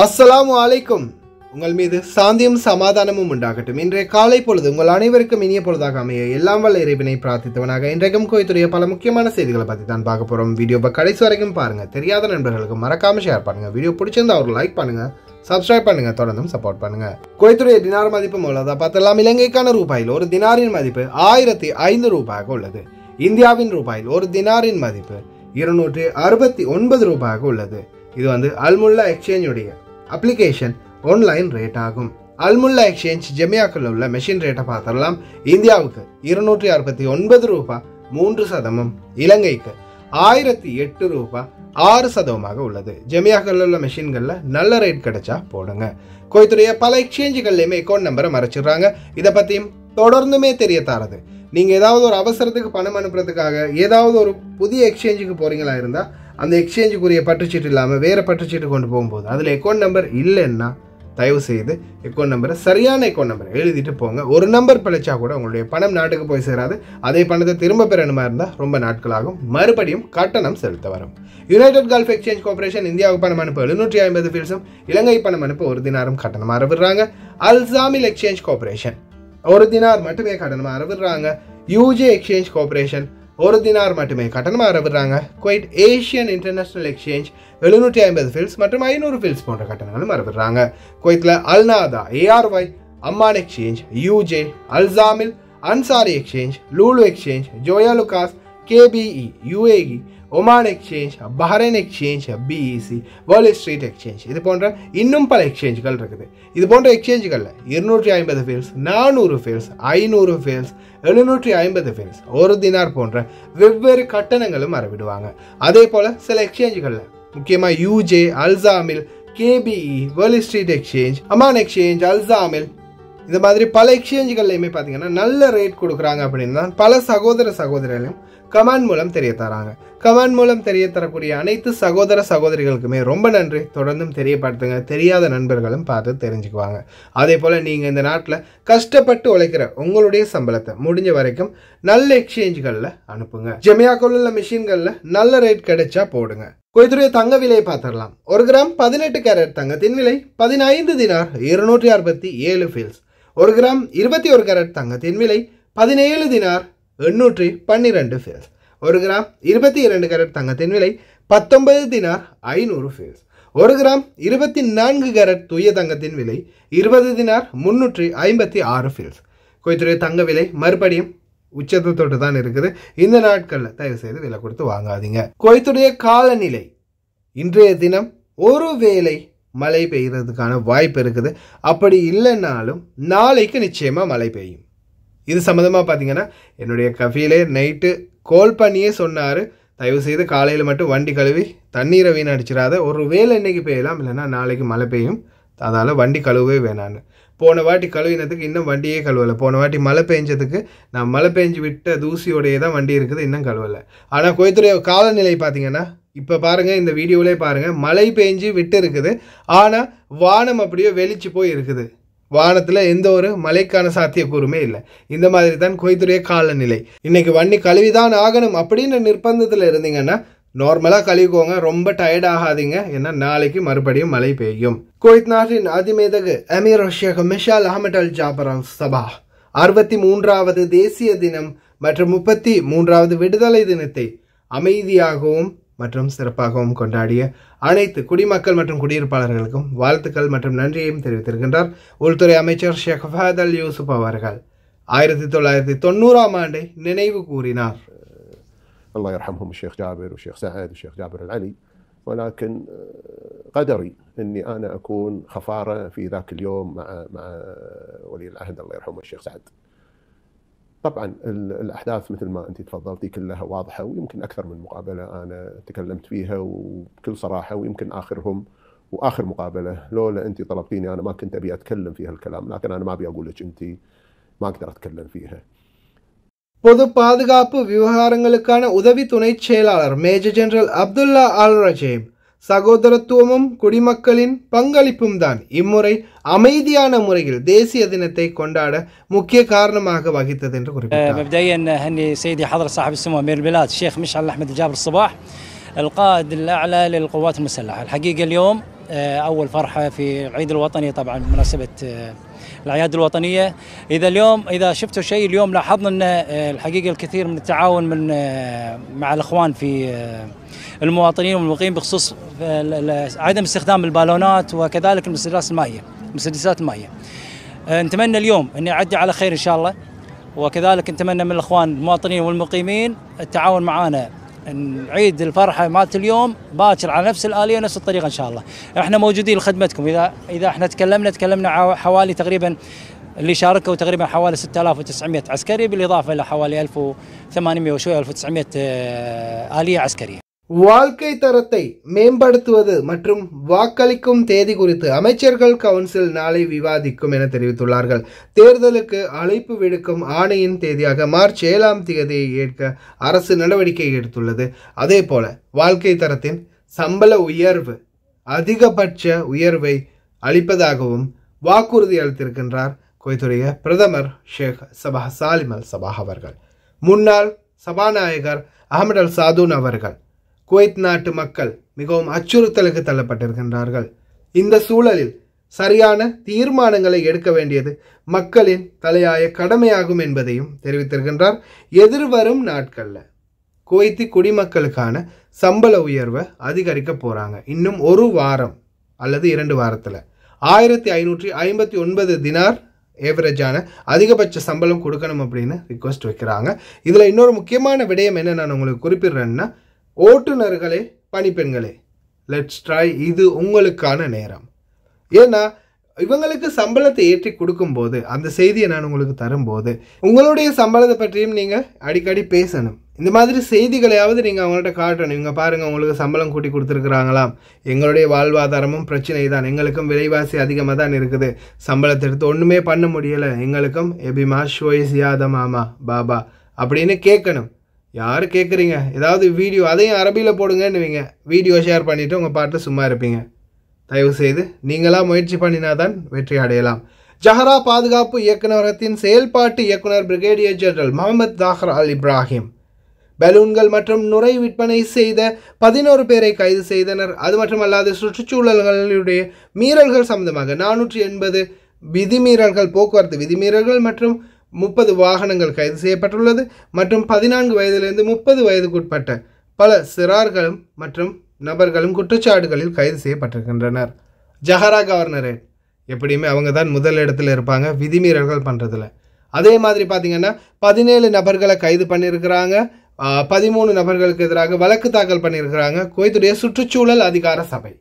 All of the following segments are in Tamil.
அஸ்ஸலாமு அலைக்கும் உங்கள் மீது சாந்தியும் சமாதானமும் உண்டாகட்டும் இன்றைய காலை பொழுது உங்கள் அனைவருக்கும் இனிய பொழுதாக அமைய எல்லாம் வல்ல இறைவனை பிரார்த்தித்தவனாக இன்றைக்கும் கோயத்துடைய பல முக்கியமான செய்திகளை பற்றி தான் பார்க்க போகிறோம் வீடியோவை கடைசி வரைக்கும் பாருங்கள் தெரியாத நண்பர்களுக்கு மறக்காமல் ஷேர் பண்ணுங்கள் வீடியோ பிடிச்சிருந்தா அவர் லைக் பண்ணுங்கள் சப்ஸ்கிரைப் பண்ணுங்க தொடர்ந்தும் சப்போர்ட் பண்ணுங்க குவைத்துடைய தினார் மதிப்பு மூலதா பார்த்தெல்லாம் இலங்கைக்கான ரூபாயில் ஒரு தினாரின் மதிப்பு ஆயிரத்தி ஐந்து ரூபாயாக உள்ளது இந்தியாவின் ரூபாயில் ஒரு தினாரின் மதிப்பு இருநூற்றி அறுபத்தி ஒன்பது ரூபாயாக உள்ளது இது வந்து அல்முல்லா எக்ஸ்சேஞ்சுடைய அப்ளிகேஷன் ஒன்லைன் ரேட் ஆகும் அல்முல்லா எக்ஸ்சேஞ்ச் ஜெமியாக்கில் உள்ள மெஷின் ரேட்டை பார்த்தரலாம் இந்தியாவுக்கு இருநூற்றி அறுபத்தி ஒன்பது ரூபாய் மூன்று சதமும் இலங்கைக்கு ஆயிரத்தி எட்டு ரூபா ஆறு சதவமாக உள்ளது ஜெமியாக்கள் உள்ள மெஷின்களில் நல்ல ரேட் கிடைச்சா போடுங்க கோயத்துடைய பல எக்ஸ்சேஞ்சுகள்லையுமே அக்கௌண்ட் நம்பரை மறைச்சிடுறாங்க இதை பற்றியும் தொடர்ந்துமே தெரிய தாரது நீங்கள் ஏதாவது ஒரு அவசரத்துக்கு பணம் அனுப்புறதுக்காக ஏதாவது ஒரு புதிய எக்ஸ்சேஞ்சுக்கு போகிறீங்களா இருந்தால் அந்த எக்ஸ்சேஞ்சுக்குரிய பட்டுச்சீட்டு இல்லாமல் வேறு பட்டுச்சீட்டு கொண்டு போகும்போது அதில் அக்கௌண்ட் நம்பர் இல்லைன்னா தயவு செய்து அக்கௌண்ட் நம்பரை சரியான அக்கௌண்ட் நம்பர் எழுதிட்டு போங்க ஒரு நம்பர் பிழைச்சா கூட உங்களுடைய பணம் நாட்டுக்கு போய் சேராது அதே பணத்தை திரும்ப பெறணுமா இருந்தால் ரொம்ப நாட்களாகும் மறுபடியும் கட்டணம் செலுத்த வரும் யுனைடெட் கால்ஃப் எக்ஸ்சேஞ்ச் கார்பரேஷன் இந்தியாவுக்கு பணம் அனுப்ப எழுநூற்றி ஐம்பது பேர்ஸும் இலங்கை பணம் அனுப்ப ஒரு தினாரும் கட்டணமாக அறவிடுறாங்க அல்சாமில் எக்ஸ்சேஞ்ச் கார்பரேஷன் ஒரு தினார் மட்டுமே கட்டணமாக அறவிடுறாங்க யூஜே எக்ஸ்சேஞ்ச் கார்பரேஷன் ஒரு தினார் மட்டுமே கட்டணமாக விடுறாங்க குவைட் ஏஷியன் இன்டர்நேஷனல் எக்ஸ்சேஞ்ச் எழுநூற்றி ஐம்பது ஃபில்ஸ் மற்றும் ஐநூறு ஃபில்ஸ் போன்ற கட்டணங்களும் மறுவிடுறாங்க குவைத்தில் Al Nada ARY Aman exchange UJ Al Zamil Ansari exchange Lulu exchange Joyalukkas KBE UAE Oman exchange Bahrain exchange BEC world street exchange இது போன்ற இன்னும் பல எக்ஸ்சேஞ்சுகள் இருக்குது இது போன்ற எக்ஸ்சேஞ்சுகளில் இருநூற்றி ஐம்பது ஃபீல்ஸ் நானூறு ஃபேல்ஸ் ஐநூறு ஃபேல்ஸ் எழுநூற்றி ஐம்பது ஃபேல்ஸ் ஒரு தினார் போன்ற வெவ்வேறு கட்டணங்களும் அறவிடுவாங்க அதே போல் சில எக்ஸ்சேஞ்சுகளில் முக்கியமாக UJ Al Zamil KBE world street exchange Aman exchange Al Zamil இந்த மாதிரி பல எக்ஸ்சேஞ்சுகள்லையுமே பார்த்தீங்கன்னா நல்ல ரேட் கொடுக்குறாங்க அப்படின்னா பல சகோதர சகோதரிகளையும் கமெண்ட் மூலம் தெரிய தராங்க கமெண்ட் மூலம் தெரியத்தரக்கூடிய அனைத்து சகோதர சகோதரிகளுக்குமே ரொம்ப நன்றி தொடர்ந்தும் தெரியப்படுத்துங்க தெரியாத நண்பர்களும் பார்த்து தெரிஞ்சுக்குவாங்க அதே போல் நீங்கள் இந்த நாட்டில் கஷ்டப்பட்டு உழைக்கிற உங்களுடைய சம்பளத்தை முடிஞ்ச வரைக்கும் நல்ல எக்ஸ்சேஞ்சுகளில் அனுப்புங்க ஜெமியாக்குள்ள உள்ள மிஷின்களில் நல்ல ரேட் கிடைச்சா போடுங்க குயத்துடைய தங்க விலையை பார்த்துடலாம் ஒரு கிராம் பதினெட்டு கேரட் தங்கத்தின் விலை பதினைந்து தினார் இருநூற்றி அறுபத்தி ஏழு ஃபீல்ஸ் ஒரு கிராம் இருபத்தி ஒரு கேரட் தங்கத்தின் விலை பதினேழு தினார் எண்ணூற்றி பன்னிரெண்டு ஃபேஸ் ஒரு கிராம் இருபத்தி இரண்டு கரட் தங்கத்தின் விலை பத்தொன்பது தினார் ஐநூறு ஃபேஸ் ஒரு கிராம் இருபத்தி நான்கு கரட் தூய தங்கத்தின் விலை இருபது தினார் முன்னூற்றி ஐம்பத்தி ஆறு ஃபீல்ஸ் கோயத்துறை தங்க விலை மறுபடியும் உச்சத்தை தொட்டு தான் இருக்குது இந்த நாட்களில் தயவு செய்து விலை கொடுத்து வாங்காதீங்க கோயத்துடைய காலநிலை இன்றைய தினம் ஒரு வேளை மழை பெய்கிறதுக்கான வாய்ப்பு இருக்குது அப்படி இல்லைன்னாலும் நாளைக்கு நிச்சயமாக மழை பெய்யும் இது சம்மந்தமாக பார்த்தீங்கன்னா என்னுடைய கஃபிலே நைட்டு கோல் பண்ணியே சொன்னார் தயவு செய்து காலையில் மட்டும் வண்டி கழுவி தண்ணீரை வீணடிச்சிடாத ஒரு வேலை இன்றைக்கி பெய்யலாம் இல்லைன்னா நாளைக்கு மழை பெய்யும் அதால் வண்டி கழுவவே வேணான்னு போன வாட்டி கழுவினதுக்கு இன்னும் வண்டியே கழுவலை போன வாட்டி மழை பெஞ்சதுக்கு நான் மழை பெஞ்சு விட்ட தூசியோடையே தான் வண்டி இருக்குது இன்னும் கழுவலை ஆனால் கோயத்துடைய காலநிலை பார்த்தீங்கன்னா இப்போ பாருங்கள் இந்த வீடியோவிலே பாருங்கள் மழை பெஞ்சு விட்டு இருக்குது ஆனால் வானம் அப்படியே வெளிச்சு போய் இருக்குது வானத்தில் எந்த ஒரு மழைக்கான சாத்தியக்கூறுமே இல்லை இந்த மாதிரி தான் கொய்துடைய காலநிலை இன்னைக்கு வண்டி கழுவிதான் ஆகணும் அப்படின்னு நிர்பந்தத்தில் இருந்தீங்கன்னா நார்மலாக கழுவிக்கோங்க ரொம்ப டயர்ட் ஆகாதீங்க ஏன்னா நாளைக்கு மறுபடியும் மழை பெய்யும் குவைத் நாட்டின் அதிமேதகு அமீர் ஷேக் மிஷால் அஹமட் அல் ஜாபர் அல் சபா அறுபத்தி மூன்றாவது தேசிய தினம் மற்றும் முப்பத்தி மூன்றாவது விடுதலை தினத்தை அமைதியாகவும் மற்றும் சிறப்பாகவும் கொண்டாடிய அனைத்து குடிமக்கள் மற்றும் குடியிருப்பாளர்களுக்கும் வாழ்த்துக்கள் மற்றும் நன்றியையும் தெரிவித்திருக்கின்றார் உள்துறை அமைச்சர் ஷேக் ஃபஹத் அல் யூசுப் அவர்கள் ஆயிரத்தி தொள்ளாயிரத்தி தொண்ணூறாம் ஆண்டை நினைவு கூறினார் الله يرحمهم الشيخ جابر والشيخ سعد والشيخ جابر العلي ولكن قدري اني انا اكون خفاره في ذاك اليوم مع مع ولي العهد الله يرحمه الشيخ سعد. طبعا الاحداث مثل ما انت تفضلتي كلها واضحه ويمكن اكثر من مقابله انا تكلمت فيها وبكل صراحه ويمكن اخرهم واخر مقابله لولا انت طلبتيني انا ما كنت ابي اتكلم في هالكلام لكن انا ما ابي اقول لك انت ما اقدر اتكلم فيها பொது பாதுகாப்பு விவகாரங்களுக்கான உதவி துணைச் செயலாளர் major general Abdullah Al Rajem சகோதரத்துவமும் குடிமக்களின் பங்களிப்பும் தான் இம்முறை அமைதியான முறையில் தேசிய தினத்தை கொண்டாட முக்கிய காரணமாக வகித்தது என்று குறிப்பிட்டார் مبدئيا هني سيدي حضرة صاحب السمو أمير البلاد الشيخ مشعل أحمد الجابر الصباح القائد الأعلى للقوات المسلحة الحقيقة اليوم آه، أول فرحة في عيد الوطني طبعا بمناسبة آه، الاعياد الوطنيه اذا اليوم اذا شفتوا شيء اليوم لاحظنا ان آه، الحقيقه الكثير من التعاون من آه، مع الاخوان في آه، المواطنين والمقيمين بخصوص عدم استخدام البالونات وكذلك المسدسات المائيه المسدسات المائيه نتمنى اليوم ان يعدي على خير ان شاء الله وكذلك نتمنى من الاخوان المواطنين والمقيمين التعاون معنا نعيد الفرحه مالت اليوم باكر على نفس الاليه ونفس الطريقه ان شاء الله. احنا موجودين لخدمتكم اذا اذا احنا تكلمنا تكلمنا حوالي تقريبا اللي شاركوا تقريبا حوالي 6900 عسكري بالاضافه الى حوالي 1800 وشويه 1900 آه، اليه عسكريه. வாழ்க்கை தரத்தை மேம்படுத்துவது மற்றும் வாக்களிக்கும் தேதி குறித்து அமைச்சர்கள் கவுன்சில் நாளை விவாதிக்கும் என தெரிவித்துள்ளார்கள் தேர்தலுக்கு அழைப்பு விடுக்கும் ஆணையின் தேதியாக மார்ச் ஏழாம் தேதியை ஏற்க அரசு நடவடிக்கை எடுத்துள்ளது அதே போல வாழ்க்கை தரத்தின் சம்பள உயர்வு அதிகபட்ச உயர்வை அளிப்பதாகவும் வாக்குறுதி அளித்திருக்கின்றார் குவைத்துடைய பிரதமர் ஷேக் சபா சாலிமல் சபா அவர்கள் முன்னாள் சபாநாயகர் அகமது அல் சாதுன் அவர்கள் குவைத் நாட்டு மக்கள் மிகவும் அச்சுறுத்தலுக்கு தள்ளப்பட்டிருக்கின்றார்கள் இந்த சூழலில் சரியான தீர்மானங்களை எடுக்க வேண்டியது மக்களின் தலையாய கடமையாகும் என்பதையும் தெரிவித்திருக்கின்றார் எதிர்வரும் நாட்களில் குவைத்தி குடிமக்களுக்கான சம்பள உயர்வை அதிகரிக்க போகிறாங்க இன்னும் ஒரு வாரம் அல்லது இரண்டு வாரத்தில் ஆயிரத்தி ஐநூற்றி ஐம்பத்தி ஒன்பது தினார் ஏவரேஜான அதிகபட்ச சம்பளம் கொடுக்கணும் அப்படின்னு ரிக்வஸ்ட் வைக்கிறாங்க இதில் இன்னொரு முக்கியமான விடயம் என்ன நான் உங்களுக்கு குறிப்பிடுறேன்னா ஓட்டுநர்களே பணிப்பெண்களே லெட்ஸ் ட்ரை இது உங்களுக்கான நேரம் ஏன்னா இவங்களுக்கு சம்பளத்தை ஏற்றி கொடுக்கும்போது அந்த செய்தியை நான் உங்களுக்கு தரும்போது உங்களுடைய சம்பளத்தை பற்றியும் நீங்கள் அடிக்கடி பேசணும் இந்த மாதிரி செய்திகளையாவது நீங்கள் அவங்கள்ட்ட காட்டணும் இவங்க பாருங்கள் உங்களுக்கு சம்பளம் கூட்டி கொடுத்துருக்குறாங்களாம் எங்களுடைய வாழ்வாதாரமும் பிரச்சனை தான் எங்களுக்கும் விலைவாசி அதிகமாக தான் இருக்குது சம்பளத்தை எடுத்து ஒன்றுமே பண்ண முடியலை எங்களுக்கும் எபிமா ஷோயிஸ் யாதமாமா பாபா அப்படின்னு கேட்கணும் யார் கேட்குறீங்க ஏதாவது வீடியோ அதையும் அரபியில் போடுங்கன்னுவீங்க வீடியோ ஷேர் பண்ணிவிட்டு உங்கள் பாட்டு சும்மா இருப்பீங்க தயவுசெய்து நீங்களாக முயற்சி பண்ணினாதான் வெற்றி அடையலாம் ஜஹரா பாதுகாப்பு இயக்குநரகத்தின் செயல்பாட்டு இயக்குனர் brigadier general Mohammed Taher Al Ibrahim பலூன்கள் மற்றும் நுரை விற்பனை செய்த பதினோரு பேரை கைது செய்தனர் அது மட்டுமல்லாது சுற்றுச்சூழல்களுடைய மீறல்கள் சம்பந்தமாக நானூற்றி எண்பது விதிமீறல்கள் போக்குவரத்து விதிமீறல்கள் மற்றும் முப்பது வாகனங்கள் கைது செய்யப்பட்டுள்ளது மற்றும் பதினான்கு வயதிலிருந்து முப்பது வயதுக்குட்பட்ட பல சிறார்களும் மற்றும் நபர்களும் குற்றச்சாட்டுகளில் கைது செய்யப்பட்டிருக்கின்றனர் ஜஹரா கவர்னரேட் எப்படியுமே அவங்க தான் முதல் இடத்துல இருப்பாங்க விதிமீறல்கள் பண்ணுறதுல அதே மாதிரி பார்த்திங்கன்னா பதினேழு நபர்களை கைது பண்ணியிருக்கிறாங்க பதிமூணு நபர்களுக்கு எதிராக வழக்கு தாக்கல் பண்ணியிருக்கிறாங்க குவைத்துடைய சுற்றுச்சூழல் அதிகார சபை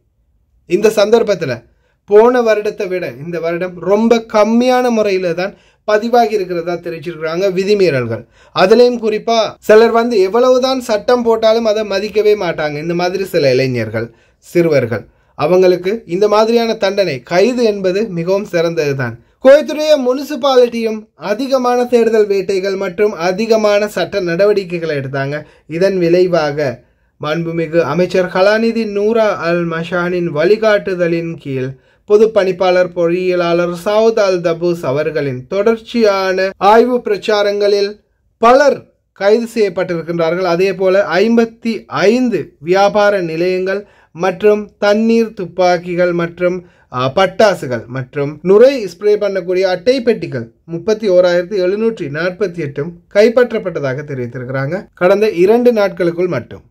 இந்த சந்தர்ப்பத்தில் போன வருடத்தை விட இந்த வருடம் ரொம்ப கம்மியான முறையில் தான் பதிவாகி இருக்கிறதா தெரிவிச்சிருக்கிறாங்க விதிமீறல்கள் அதுலேயும் குறிப்பாக சிலர் வந்து எவ்வளவுதான் சட்டம் போட்டாலும் அதை மதிக்கவே மாட்டாங்க இந்த மாதிரி சில இளைஞர்கள் சிறுவர்கள் அவங்களுக்கு இந்த மாதிரியான தண்டனை கைது என்பது மிகவும் சிறந்தது தான் கோயத்துடைய முனிசிபாலிட்டியும் அதிகமான தேடுதல் வேட்டைகள் மற்றும் அதிகமான சட்ட நடவடிக்கைகளை எடுத்தாங்க இதன் விளைவாக மாண்புமிகு அமைச்சர் கலாநிதி நூரா அல் மஷானின் வழிகாட்டுதலின் கீழ் பொதுப்பணிப்பாளர் பொறியியலாளர் சவுத் அல் தபூஸ் அவர்களின் தொடர்ச்சியான ஆய்வு பிரச்சாரங்களில் பலர் கைது செய்யப்பட்டிருக்கின்றார்கள் அதே போல ஐம்பத்தி ஐந்து வியாபார நிலையங்கள் மற்றும் தண்ணீர் துப்பாக்கிகள் மற்றும் பட்டாசுகள் மற்றும் நுரை ஸ்ப்ரே பண்ணக்கூடிய அட்டை பெட்டிகள் முப்பத்தி ஓராயிரத்தி எழுநூற்றி நாற்பத்தி எட்டும் கைப்பற்றப்பட்டதாக தெரிவித்திருக்கிறாங்க கடந்த இரண்டு நாட்களுக்குள் மட்டும்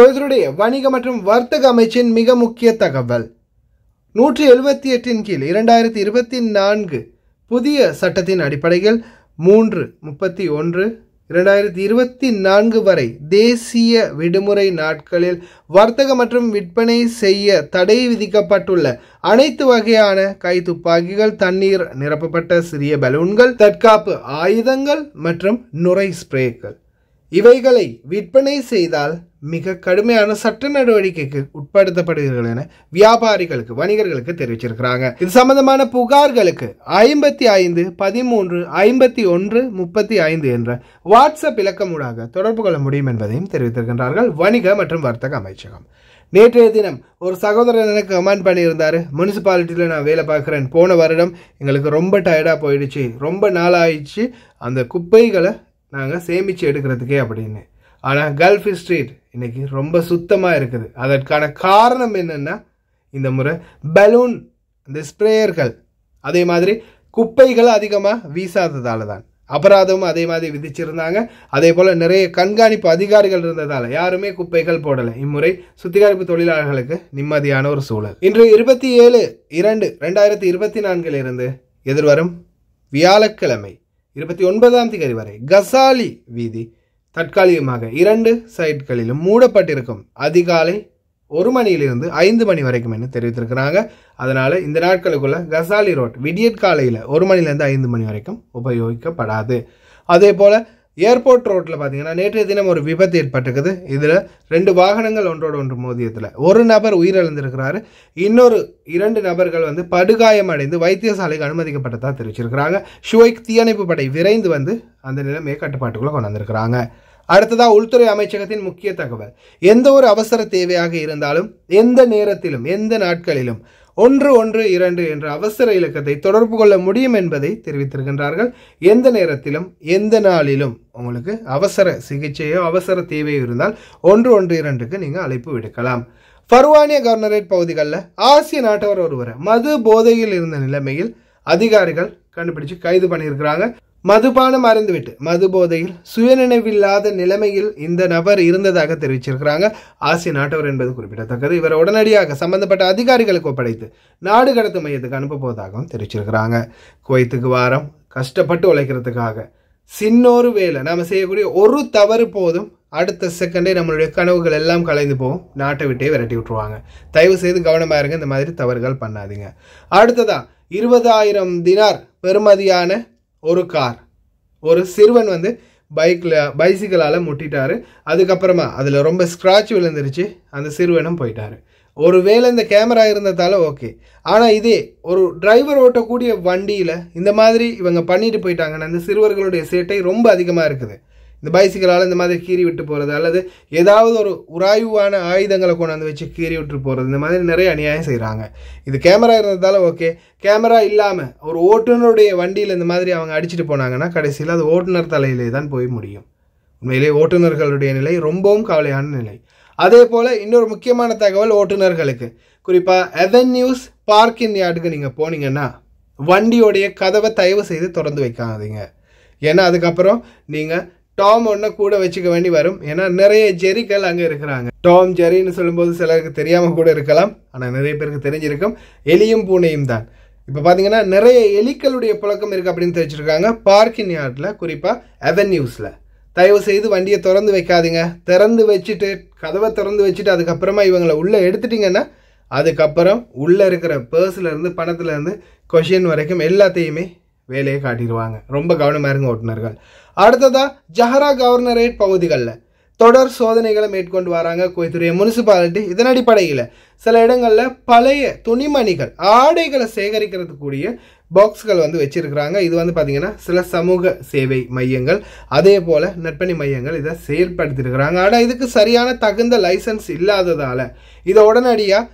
குவைத்தினுடைய வணிக மற்றும் வர்த்தக அமைச்சின் மிக முக்கிய தகவல் நூற்றி எழுபத்தி எட்டின் கீழ் இரண்டாயிரத்தி இருபத்தி நான்கு புதிய சட்டத்தின் அடிப்படையில் மூன்று முப்பத்தி ஒன்று இரண்டாயிரத்தி இருபத்தி நான்கு வரை தேசிய விடுமுறை நாட்களில் வர்த்தகம் மற்றும் விற்பனை செய்ய தடை விதிக்கப்பட்டுள்ள அனைத்து வகையான கைத்துப்பாக்கிகள் தண்ணீர் நிரப்பப்பட்ட சிறிய பலூன்கள் தற்காப்பு ஆயுதங்கள் மற்றும் நுரை ஸ்ப்ரேக்கள் இவைகளை விற்பனை செய்தால் மிக கடுமையான சட்ட நடவடிக்கைக்கு உட்படுத்தப்படுவீர்கள் என வியாபாரிகளுக்கு வணிகர்களுக்கு தெரிவிச்சிருக்கிறாங்க இது சம்பந்தமான புகார்களுக்கு ஐம்பத்தி ஐந்து பதிமூன்று ஐம்பத்தி ஒன்று முப்பத்தி ஐந்து என்ற வாட்ஸ்அப் இலக்கமூடாக தொடர்பு கொள்ள முடியும் என்பதையும் தெரிவித்திருக்கின்றார்கள் வணிக மற்றும் வர்த்தக அமைச்சகம் நேற்றைய தினம் ஒரு சகோதரர் எனக்கு கமெண்ட் பண்ணியிருந்தார் முனிசிபாலிட்டியில் நான் வேலை பார்க்குறேன் போன வருடம் எங்களுக்கு ரொம்ப டயர்டாக போயிடுச்சு ரொம்ப நாள் ஆயிடுச்சு அந்த குப்பைகளை நாங்கள் சேமித்து எடுக்கிறதுக்கே அப்படின்னு ஆனால் கல்ஃப் ஸ்ட்ரீட் இன்றைக்கி ரொம்ப சுத்தமாக இருக்குது அதற்கான காரணம் என்னென்னா இந்த முறை பலூன் இந்த ஸ்ப்ரேயர்கள் அதே மாதிரி குப்பைகள் அதிகமாக வீசாததால் தான் அபராதமும் அதே மாதிரி விதிச்சிருந்தாங்க அதே போல் நிறைய கண்காணிப்பு அதிகாரிகள் இருந்ததால் யாருமே குப்பைகள் போடலை இம்முறை சுத்திகரிப்பு தொழிலாளர்களுக்கு நிம்மதியான ஒரு சூழல் இன்று இருபத்தி ஏழு இரண்டு ரெண்டாயிரத்தி இருபத்தி நான்கிலிருந்து எதிர்வரும் வியாழக்கிழமை இருபத்தி ஒன்பதாம் தேதி வரை கசாலி வீதி தற்காலிகமாக இரண்டு சைட்களிலும் மூடப்பட்டிருக்கும் அதிகாலை ஒரு மணியிலிருந்து ஐந்து மணி வரைக்கும் என்று தெரிவித்திருக்கிறாங்க அதனால் இந்த நாட்களுக்குள்ள கசாலி ரோட் விடியற்காலையில் ஒரு மணிலேருந்து ஐந்து மணி வரைக்கும் உபயோகிக்கப்படாது அதே போல் ஏர்போர்ட் ரோட்டில் பார்த்தீங்கன்னா நேற்றைய தினம் ஒரு விபத்து ஏற்பட்டிருக்குது இதில் ரெண்டு வாகனங்கள் ஒன்றோடு ஒன்று மோதியத்தில் ஒரு நபர் உயிரிழந்திருக்கிறாரு இன்னொரு இரண்டு நபர்கள் வந்து படுகாயமடைந்து வைத்தியசாலைக்கு அனுமதிக்கப்பட்டதாக தெரிவிச்சிருக்கிறாங்க ஷுவைக் தீயணைப்பு படை விரைந்து வந்து அந்த நிலைமையை கட்டுப்பாட்டுக்குள்ளே கொண்டு வந்திருக்கிறாங்க அடுத்ததாக உள்துறை அமைச்சகத்தின் முக்கிய தகவல் எந்த ஒரு அவசர தேவையாக இருந்தாலும் எந்த நேரத்திலும் எந்த நாட்களிலும் ஒன்று ஒன்று இரண்டு என்ற அவசர இலக்கத்தை தொடர்பு கொள்ள முடியும் என்பதை தெரிவித்திருக்கின்றார்கள் எந்த நேரத்திலும் எந்த நாளிலும் உங்களுக்கு அவசர சிகிச்சையோ அவசர தேவையோ இருந்தால் ஒன்று ஒன்று இரண்டுக்கு நீங்கள் அழைப்பு விடுக்கலாம் ஃபர்வானிய கவர்னரேட் பகுதிகளில் ஆசிய நாட்டவர் ஒருவர் மது போதையில் இருந்த நிலைமையில் அதிகாரிகள் கண்டுபிடிச்சு கைது பண்ணியிருக்கிறாங்க மதுபானம் அறந்துவிட்டு மது போதையில் சுயநினைவில்லாத நிலைமையில் இந்த நபர் இருந்ததாக தெரிவிச்சிருக்கிறாங்க ஆசிய நாட்டவர் என்பது குறிப்பிடத்தக்கது இவர் உடனடியாக சம்பந்தப்பட்ட அதிகாரிகளுக்கு ஒப்படைத்து நாடு கடத்து மையத்துக்கு அனுப்ப போவதாகவும் தெரிவிச்சிருக்கிறாங்க குவைத்துக்கு வாரம் கஷ்டப்பட்டு உழைக்கிறதுக்காக சின்னொரு வேலை நாம் செய்யக்கூடிய ஒரு தவறு போதும் அடுத்த செகண்டே நம்மளுடைய கனவுகள் எல்லாம் கலைந்து போகும் நாட்டை விட்டே விரட்டி விட்டுருவாங்க தயவு செய்து கவனமாக இருங்க இந்த மாதிரி தவறுகள் பண்ணாதீங்க அடுத்ததாக இருபதாயிரம் தினார் பெறுமதியான ஒரு கார் ஒரு சிறுவன் வந்து பைக்கில் பைசிக்கலால் முட்டிட்டார் அதுக்கப்புறமா அதில் ரொம்ப ஸ்க்ராட்ச் விழுந்துருச்சு அந்த சிறுவனும் போயிட்டார் வேலை இந்த கேமரா இருந்ததால் ஓகே ஆனால் இதே ஒரு டிரைவர் ஓட்டக்கூடிய வண்டியில் இந்த மாதிரி இவங்க பண்ணிட்டு போயிட்டாங்கன்னா அந்த சிறுவர்களுடைய சேட்டை ரொம்ப அதிகமாக இருக்குது இந்த பைசிக்கலால் இந்த மாதிரி கீறி விட்டு போகிறது அல்லது ஏதாவது ஒரு உராய்வான ஆயுதங்களை கொண்டாந்து வச்சு கீறி விட்டு போகிறது இந்த மாதிரி நிறைய அநியாயம் செய்கிறாங்க இது கேமரா இருந்ததால் ஓகே கேமரா இல்லாமல் ஒரு ஓட்டுநருடைய வண்டியில் இந்த மாதிரி அவங்க அடிச்சுட்டு போனாங்கன்னா கடைசியில் அது ஓட்டுநர் தலையிலே தான் போய் முடியும் உண்மையிலே ஓட்டுநர்களுடைய நிலை ரொம்பவும் கவலையான நிலை அதே போல் இன்னொரு முக்கியமான தகவல் ஓட்டுநர்களுக்கு குறிப்பாக எவென்யூஸ் பார்க்கின் யார்டுக்கு நீங்கள் போனீங்கன்னா வண்டியோடைய கதவை தயவு செய்து திறந்து வைக்காதீங்க ஏன்னா அதுக்கப்புறம் நீங்கள் டாம் ஒன்று கூட வச்சுக்க வேண்டி வரும் ஏன்னா நிறைய ஜெரிக்கள் அங்கே இருக்கிறாங்க டாம் ஜெரின்னு சொல்லும்போது சிலருக்கு தெரியாமல் கூட இருக்கலாம் ஆனால் நிறைய பேருக்கு தெரிஞ்சிருக்கும் எலியும் பூனையும் தான் இப்போ பார்த்தீங்கன்னா நிறைய எலிக்களுடைய புழக்கம் இருக்குது அப்படின்னு தெரிவிச்சிருக்காங்க பார்க்கின் யார்டில் குறிப்பாக அவென்யூஸில் தயவு செய்து வண்டியை திறந்து வைக்காதீங்க திறந்து வச்சுட்டு கதவை திறந்து வச்சுட்டு அதுக்கப்புறமா இவங்களை உள்ளே எடுத்துட்டிங்கன்னா அதுக்கப்புறம் உள்ளே இருக்கிற பர்ஸில் இருந்து பணத்துலேருந்து கொஷின் வரைக்கும் எல்லாத்தையுமே வேலையை காட்டிடுவாங்க ரொம்ப கவனமாக இருங்க ஓட்டுநர்கள் அடுத்ததாக ஜஹரா கவர்னரேட் பகுதிகளில் தொடர் சோதனைகளை மேற்கொண்டு வராங்க கோயத்துடைய முனிசிபாலிட்டி இதன் அடிப்படையில் சில இடங்களில் பழைய துணிமணிகள் ஆடைகளை சேகரிக்கிறதுக்கூடிய பாக்ஸ்கள் வந்து வச்சுருக்கிறாங்க இது வந்து பார்த்திங்கன்னா சில சமூக சேவை மையங்கள் அதே போல் நற்பணி மையங்கள் இதை செயற்படுத்தியிருக்கிறாங்க ஆனால் இதுக்கு சரியான தகுந்த லைசன்ஸ் இல்லாததால் இதை உடனடியாக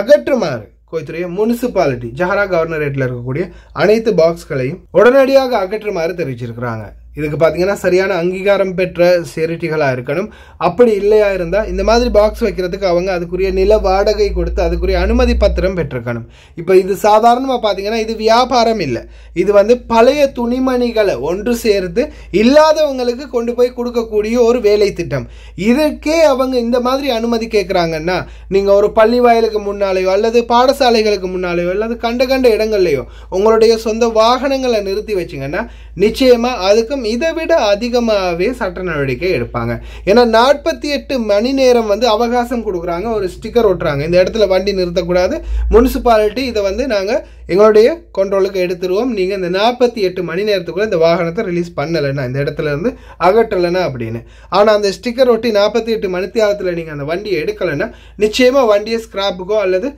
அகற்றுமாறு கோய்த்துடைய முனிசிபாலிட்டி ஜஹரா கவர்னரேட்டில் இருக்கக்கூடிய அனைத்து பாக்ஸ்களையும் உடனடியாக அகற்றுமாறு தெரிவிச்சிருக்கிறாங்க இதுக்கு பார்த்தீங்கன்னா சரியான அங்கீகாரம் பெற்ற செரிட்டிகளாக இருக்கணும் அப்படி இல்லையா இருந்தால் இந்த மாதிரி பாக்ஸ் வைக்கிறதுக்கு அவங்க அதுக்குரிய நில வாடகை கொடுத்து அதுக்குரிய அனுமதி பத்திரம் பெற்றிருக்கணும் இப்போ இது சாதாரணமாக பார்த்தீங்கன்னா இது வியாபாரம் இல்லை இது வந்து பழைய துணிமணிகளை ஒன்று சேர்த்து இல்லாதவங்களுக்கு கொண்டு போய் கொடுக்கக்கூடிய ஒரு வேலை திட்டம் இதுக்கே அவங்க இந்த மாதிரி அனுமதி கேட்குறாங்கன்னா நீங்கள் ஒரு பள்ளி வாயிலுக்கு முன்னாலேயோ அல்லது பாடசாலைகளுக்கு முன்னாலேயோ அல்லது கண்ட கண்ட இடங்கள்லையோ உங்களுடைய சொந்த வாகனங்களை நிறுத்தி வச்சிங்கன்னா நிச்சயமாக அதுக்கும் இதை விட அதிகமாகவே சட்ட நடவடிக்கை எடுப்பாங்க ஏன்னா நாற்பத்தி எட்டு மணி நேரம் வந்து அவகாசம் கொடுக்குறாங்க ஒரு ஸ்டிக்கர் ஒட்டுறாங்க இந்த இடத்துல வண்டி நிறுத்தக்கூடாது முனிசிபாலிட்டி இதை வந்து நாங்கள் எங்களுடைய கண்ட்ரோலுக்கு எடுத்துருவோம் நீங்கள் இந்த நாற்பத்தி எட்டு மணி நேரத்துக்குள்ளே இந்த வாகனத்தை ரிலீஸ் பண்ணலைன்னா இந்த இடத்துல இருந்து அகற்றலைன்னா அப்படின்னு ஆனால் அந்த ஸ்டிக்கர் ஒட்டி நாற்பத்தி எட்டு மணி நேரத்தில் நீங்கள் அந்த வண்டியை எடுக்கலைன்னா நிச்சயமாக வண்டியை ஸ்கிராப்புக்கோ அல்லது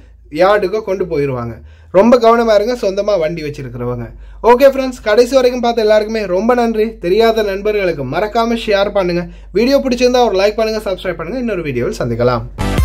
யார்டுக்கோ கொண்டு போயிடுவாங்க ரொம்ப கவனமாக இருங்க சொந்தமாக வண்டி வச்சுருக்கிறவங்க ஓகே ஃப்ரெண்ட்ஸ் கடைசி வரைக்கும் பார்த்த எல்லாருக்குமே ரொம்ப நன்றி தெரியாத நண்பர்களுக்கு மறக்காமல் ஷேர் பண்ணுங்கள் வீடியோ பிடிச்சிருந்தா ஒரு லைக் பண்ணுங்கள் சப்ஸ்கிரைப் பண்ணுங்கள் இன்னொரு வீடியோவில் சந்திக்கலாம்